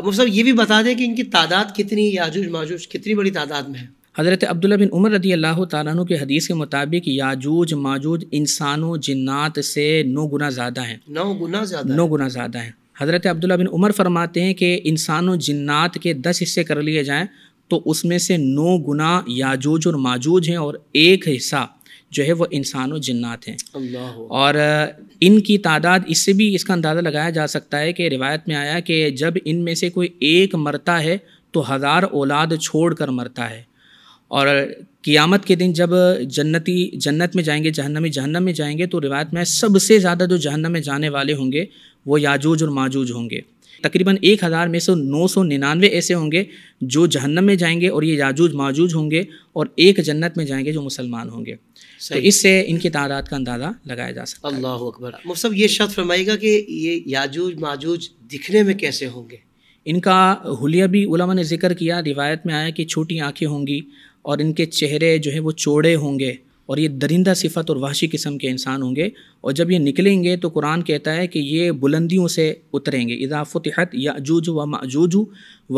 मुफ्त साहब ये भी बता दें कि इनकी तादाद कितनी याजूज माजूज कितनी बड़ी तादाद में है हज़रत अब्दुल्ला बिन उमर रदी अल्लाह तु के हदीस के मुताबिक याजूज माजूज इंसानों जिन्नात से नौ गुना ज़्यादा हैं नौ गुना ज़्यादा नौ गुना ज़्यादा हैं हज़रत अब्दुल्ला बिन उमर फरमाते हैं कि इंसानों जिन्नात के दस हिस्से कर लिए जाएँ तो उसमें से नौ गुना याजूज और माजूज हैं और एक हिस्सा जो है वो इंसान व हैं और इनकी तादाद इससे भी इसका अंदाज़ा लगाया जा सकता है कि रिवायत में आया कि जब इन में से कोई एक मरता है तो हज़ार औलाद छोड़ कर मरता है और क़ियामत के दिन जब जन्नती जन्नत में जाएंगे जहन्नमी जहन्नम में जाएंगे तो रिवायत में सबसे ज़्यादा जो जहन्नम में जाने वाले होंगे वो याजूज और माजूज होंगे तकरीबन एक हज़ार में से नौ सौ निन्यानवे ऐसे होंगे जो जहन्नम में जाएंगे और ये याजूज माजूज होंगे और एक जन्नत में जाएंगे जो मुसलमान होंगे तो इससे इनकी तादाद का अंदाज़ा लगाया जा सकता अल्लाह अकबर मुफ्त ये शर्त फरमाएगा कि ये याजूज माजूज दिखने में कैसे होंगे इनका हुलिया भी उलमा ने जिक्र किया रिवायत में आया कि छोटी आँखें होंगी और इनके चेहरे जो है वो चौड़े होंगे और ये दरिंदा सिफत और वहशी किस्म के इंसान होंगे और जब ये निकलेंगे तो कुरान कहता है कि ये बुलंदियों से उतरेंगे इजाफ़त हत जूज व माजूज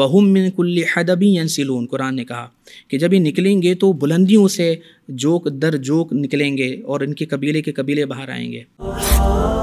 वहम मिन कुल्ल हदबी यनसिलून कुरान ने कहा कि जब ये निकलेंगे तो बुलंदियों से जोक दर जोक निकलेंगे और इनके कबीले के कबीले बाहर आएंगे